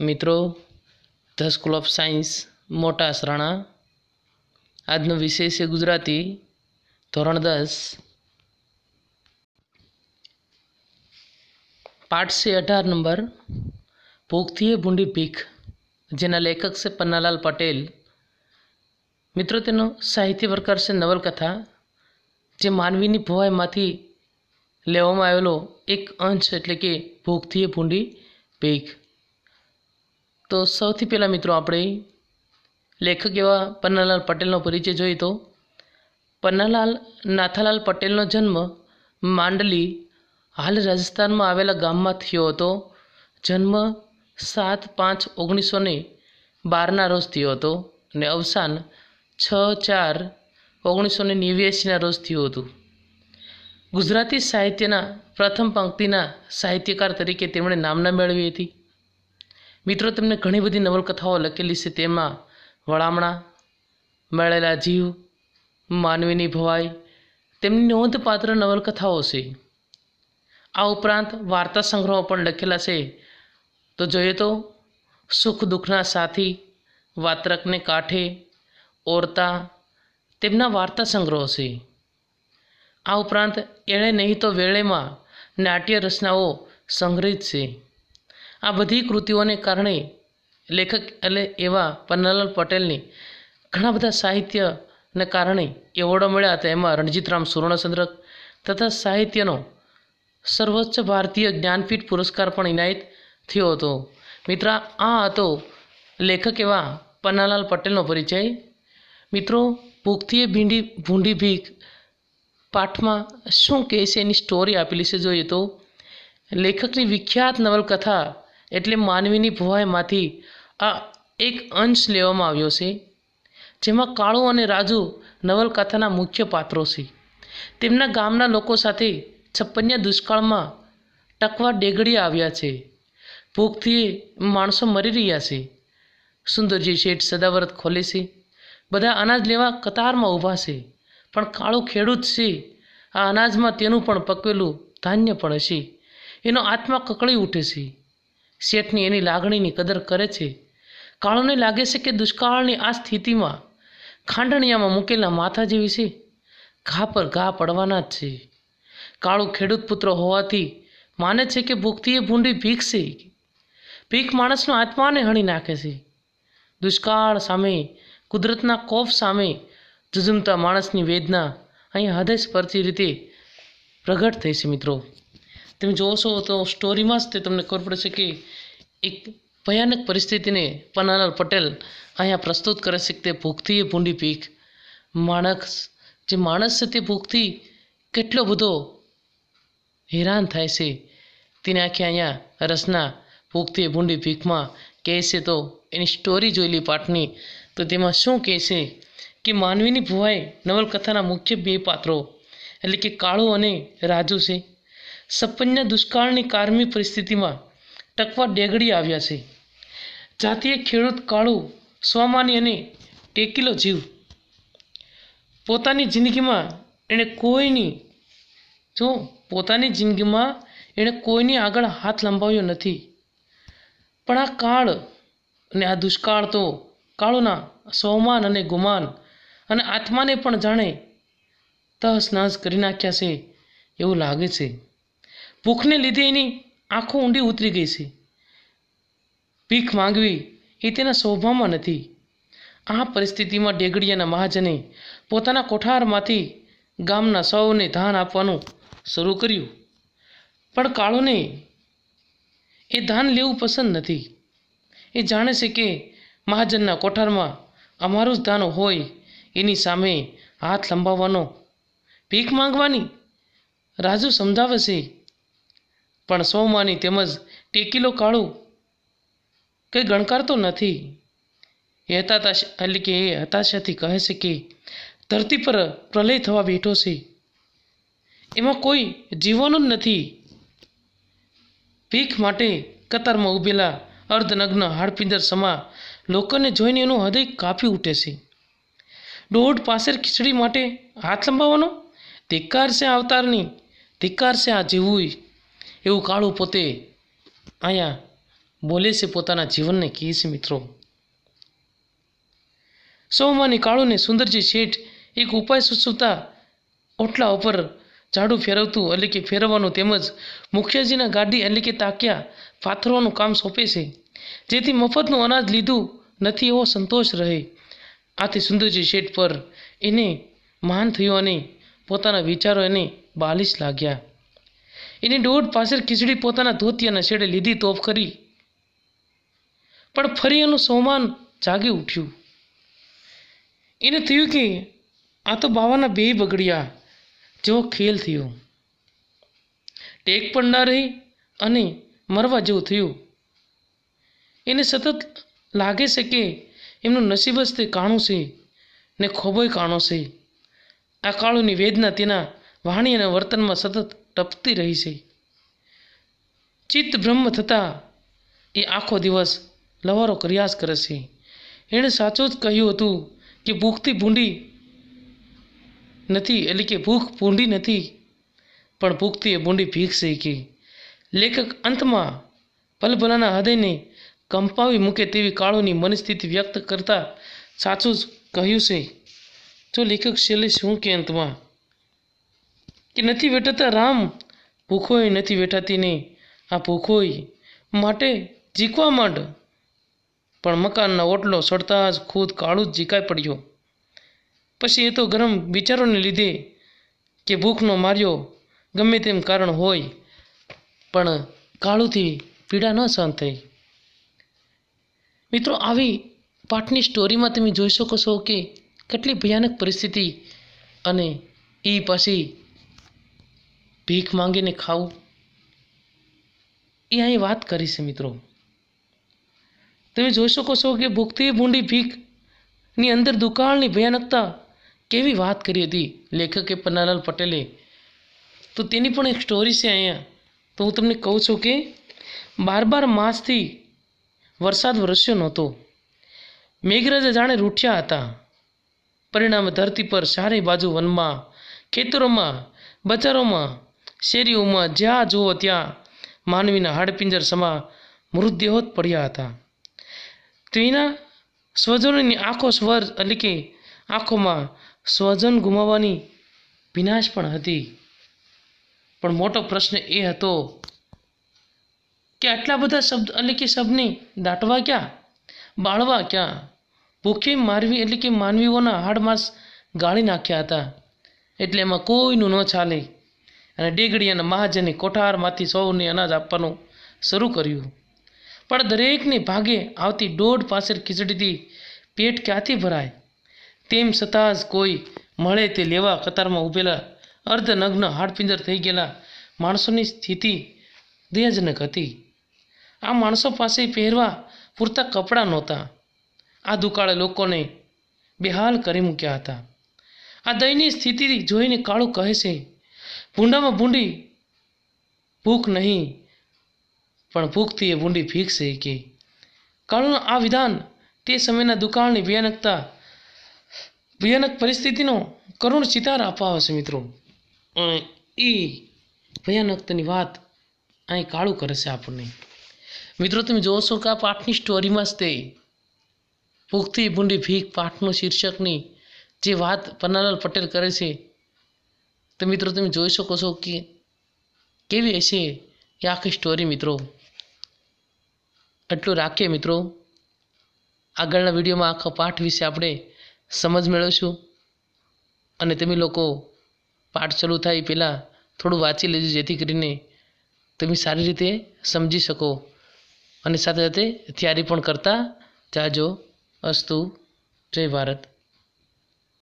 મિત્રો the school of science મોટા સરાણા આજનો વિષય છે ગુજરાતી ધોરણ દસ પાઠ છે અઢાર નંબર ભૂખથી ભૂંડી ભીખ જેના લેખક છે પન્નાલાલ પટેલ મિત્રો તેનો સાહિત્ય પ્રકાર છે નવલકથા જે માનવીની ભવાઈમાંથી લેવામાં આવેલો એક અંશ એટલે કે ભૂખથી ભૂંડી ભીખ તો સૌથી પહેલાં મિત્રો આપણે લેખક એવા પન્નાલાલ પટેલનો પરિચય જોઈએ તો પન્નાલાલ નાથાલાલ પટેલનો જન્મ માંડલી હાલ રાજસ્થાનમાં આવેલા ગામમાં થયો હતો જન્મ સાત પાંચ ઓગણીસો ને બારના રોજ થયો હતો અને અવસાન છ ચાર ઓગણીસો ને નેવ્યાસીના રોજ થયું હતું ગુજરાતી સાહિત્યના પ્રથમ પંક્તિના સાહિત્યકાર તરીકે તેમણે નામના મેળવી હતી મિત્રો તમને ઘણી બધી નવલકથાઓ લખેલી છે તેમાં વળામણા મળેલા જીવ માનવીની ભવાઈ તેમની નોંધપાત્ર નવલકથાઓ છે આ ઉપરાંત વાર્તા સંગ્રહો પણ લખેલા છે તો જોઈએ તો સુખ દુઃખના સાથી વાત્રકને કાંઠે ઓરતા તેમના વાર્તા સંગ્રહો છે આ ઉપરાંત એણે નહીં તો વેળેમાં નાટ્ય રચનાઓ સંગ્રહિત છે આ બધી કૃતિઓને કારણે લેખક એટલે એવા પન્નાલાલ પટેલને ઘણા બધા સાહિત્યને કારણે એવોર્ડો મળ્યા હતા એમાં રણજીતરામ સુવર્ણચંદ્રક તથા સાહિત્યનો સર્વોચ્ચ ભારતીય જ્ઞાનપીઠ પુરસ્કાર પણ એનાયત થયો હતો મિત્ર આ હતો લેખક એવા પન્નાલાલ પટેલનો પરિચય મિત્રો ભૂખથી ભીંડી ભૂંડી ભીખ પાઠમાં શું કહે છે એની સ્ટોરી આપેલી છે જોઈએ તો લેખકની વિખ્યાત નવલકથા એટલે માનવીની ભવાઈમાંથી આ એક અંશ લેવામાં આવ્યો છે જેમાં કાળુ અને રાજુ નવલકથાના મુખ્ય પાત્રો છે તેમના ગામના લોકો સાથે છપ્પનિયા દુષ્કાળમાં ટકવા ડેગડી આવ્યા છે ભૂખથી માણસો મરી રહ્યા છે સુંદરજી શેઠ સદાવ્રત ખોલે છે બધા અનાજ લેવા કતારમાં ઊભા છે પણ કાળો ખેડૂત છે આ અનાજમાં તેનું પણ પકવેલું ધાન્ય પણ હશે એનો આત્મા કકળી ઉઠે છે શેઠની એની લાગણીની કદર કરે છે કાળોને લાગે છે કે દુષ્કાળની આ સ્થિતિમાં ખાંડણિયામાં મૂકેલા માથા જેવી છે ઘા પર ઘા પડવાના જ છે કાળો ખેડૂત પુત્ર હોવાથી માને છે કે ભૂખથી એ ભૂંડી ભીખ છે ભીખ માણસનો આત્માને હણી નાખે છે દુષ્કાળ સામે કુદરતના કોફ સામે જુઝુમતા માણસની વેદના અહીં હૃદય સ્પર્શી રીતે પ્રગટ થઈ છે મિત્રો તમે જોશો તો સ્ટોરીમાં જ તે તમને ખબર પડશે કે એક ભયાનક પરિસ્થિતિને પન્નાલાલ પટેલ અહીંયા પ્રસ્તુત કરે છે તે ભૂખથી એ ભૂંડી પીક માણસ જે માણસ છે તે ભૂખથી કેટલો બધો હેરાન થાય છે તેને આખી અહીંયા રસના ભૂખથી ભૂંડી ભીખમાં કહે છે તો એની સ્ટોરી જોયેલી પાઠની તો તેમાં શું કહે છે કે માનવીની ભુવાઈ નવલકથાના મુખ્ય બે પાત્રો એટલે કે કાળો અને રાજુ છે સપન્ય દુષ્કાળની કારમી પરિસ્થિતિમાં ટકવા ડેગડી આવ્યા છે જાતીય ખેડૂત કાળુ સ્વામાની અને ટેકીલો જીવ પોતાની જિંદગીમાં એણે કોઈની જો પોતાની જિંદગીમાં એણે કોઈની આગળ હાથ લંબાવ્યો નથી પણ આ કાળ અને આ દુષ્કાળ તો કાળુના સોમાન અને ગુમાન અને આત્માને પણ જાણે તહસ નાશ કરી નાખ્યા છે એવું લાગે છે ભૂખને લીધે એની આંખો ઊંડી ઉતરી ગઈ છે ભીખ માંગવી એ તેના સ્વભાવમાં નથી આ પરિસ્થિતિમાં ડેગડિયાના મહાજને પોતાના કોઠારમાંથી ગામના સૌને ધાન આપવાનું શરૂ કર્યું પણ કાળુને એ ધાન લેવું પસંદ નથી એ જાણે છે કે મહાજનના કોઠારમાં અમારું જ ધાન હોય એની સામે હાથ લંબાવવાનો ભીખ માંગવાની રાજુ સમજાવે છે પણ સોમાની તેમજ ટેકીલો કાળું કંઈ ગણકારતો નથી એ હતાતાશ એટલે કે એ હતાશાથી કહે છે કે ધરતી પર પ્રલય થવા બેઠો છે એમાં કોઈ જીવવાનું જ નથી ભીખ માટે કતારમાં ઊભેલા અર્ધનગ્ન હાડપિંજર સમા લોકોને જોઈને એનું હૃદય કાપી ઉઠે છે દોઢ પાસેર ખીચડી માટે હાથ લંબાવવાનો ધિક્કાર છે આવતારની ધિક્કાર છે આ જીવવું એવું કાળું પોતે અહીંયા બોલે છે પોતાના જીવનને કહે છે મિત્રો સૌમાની કાળુને સુંદરજી શેઠ એક ઉપાય સૂચવતા ઓટલા ઉપર ઝાડુ ફેરવતું એટલે કે ફેરવવાનું તેમજ મુખ્યજીના ગાડી એટલે કે તાક્યા પાથરવાનું કામ સોંપે છે જેથી મફતનું અનાજ લીધું નથી એવો સંતોષ રહે આથી સુંદરજી શેઠ પર એને માન થયું અને પોતાના વિચારો એને બાલિશ લાગ્યા એની ડોડ પાછળ ખીચડી પોતાના ધોતિયાના છેડે લીધી તોફ કરી પણ ફરી એનું સોમાન જાગી ઉઠ્યું એને થયું કે આ તો બાવાના બે બગડ્યા જેવો ખેલ થયો ટેક પણ ના રહી અને મરવા જેવું થયું એને સતત લાગે છે કે એમનું નસીબ જ તે કાણું છે ને ખોબોય કાણો છે આ કાળુની વેદના તેના વાણી અને વર્તનમાં સતત ટપતી રહી છે ચિત્ત બ્રહ્મ થતાં એ આખો દિવસ લવારો કર્યાસ કરે છે એણે સાચું જ કહ્યું હતું કે ભૂખથી ભૂંડી નથી એટલે કે ભૂખ ભૂંડી નથી પણ ભૂખથી એ ભૂંડી ભીખ શીખી લેખક અંતમાં પલભલાના હૃદયને કંપાવી મૂકે તેવી કાળોની મનસ્થિતિ વ્યક્ત કરતાં સાચું જ કહ્યું છે જો લેખક છેલ્લે શું કે અંતમાં કે નથી વેઠાતા રામ ભૂખોય નથી વેઠાતી ને આ ભૂખોય માટે જીકવા માંડ પણ મકાનના ઓટલો સડતા જ ખુદ કાળું જ જીકાઈ પડ્યો પછી એ તો ગરમ વિચારોને લીધે કે ભૂખનો માર્યો ગમે તેમ કારણ હોય પણ કાળુંથી પીડા ન સહન થઈ મિત્રો આવી પાઠની સ્ટોરીમાં તમે જોઈ શકો છો કે કેટલી ભયાનક પરિસ્થિતિ અને એ પછી ભીખ માંગીને ખાવું એ અહીં વાત કરી છે મિત્રો તમે જોઈ શકો છો કે ભૂખથી ભૂંડી ભીખની અંદર દુકાળની ભયાનકતા કેવી વાત કરી હતી લેખકે પન્નાલાલ પટેલે તો તેની પણ એક સ્ટોરી છે અહીંયા તો હું તમને કહું છું કે બાર બાર માસથી વરસાદ વરસ્યો નહોતો મેઘરાજા જાણે રૂઠ્યા હતા પરિણામે ધરતી પર ચારે બાજુ વનમાં ખેતરોમાં બજારોમાં શેરીઓમાં જ્યાં જુઓ ત્યાં માનવીના હાડપિંજર સમા મૃતદેહો જ પડ્યા હતા તેના સ્વજનોની આંખો સ્વર એટલે કે આંખોમાં સ્વજન ગુમાવવાની વિનાશ પણ હતી પણ મોટો પ્રશ્ન એ હતો કે આટલા બધા શબ્દ એટલે કે શબ્દની દાટવા ક્યાં બાળવા ક્યાં ભૂખી મારવી એટલે કે માનવીઓના હાડમાંસ ગાળી નાખ્યા હતા એટલે એમાં કોઈનું ન ચાલે અને ડીગડી અને મહાજનની કોઠારમાંથી સૌને અનાજ આપવાનું શરૂ કર્યું પણ દરેકની ભાગે આવતી દોઢ પાસે ખીચડીથી પેટ ક્યાંથી ભરાય તેમ છતાં જ કોઈ મળે તે લેવા કતારમાં ઊભેલા અર્ધનગ્ન હાડપિંજર થઈ ગયેલા માણસોની સ્થિતિ દયાજનક હતી આ માણસો પાસે પહેરવા પૂરતા કપડાં નહોતા આ દુકાળે લોકોને બેહાલ કરી મૂક્યા હતા આ દયની સ્થિતિ જોઈને કાળું કહે છે ભૂંડામાં ભૂંડી ભૂખ નહીં પણ ભૂખથી એ ભૂંડી ભીખ શેકી કાળુનું આ વિધાન તે સમયના દુકાળની ભયાનકતા ભયાનક પરિસ્થિતિનો કરુણ ચિતાર અપાવે છે મિત્રો એ ભયાનકતાની વાત અહીં કાળું કરે છે આપણને મિત્રો તમે જોશો કે આ પાઠની સ્ટોરીમાં જ તે ભૂખથી ભૂંડી ભીખ પાઠનું શીર્ષકની જે વાત પન્નાલાલ પટેલ કરે છે તો મિત્રો તમે જોઈ શકો છો કે કેવી હશે એ આખી સ્ટોરી મિત્રો આટલું રાખીએ મિત્રો આગળના વિડીયોમાં આખો પાઠ વિશે આપણે સમજ મેળવીશું અને તમે લોકો પાઠ ચાલુ થાય પહેલાં થોડું વાંચી લેજો જેથી કરીને તમે સારી રીતે સમજી શકો અને સાથે સાથે તૈયારી પણ કરતા જાજો અસ્તુ જય ભારત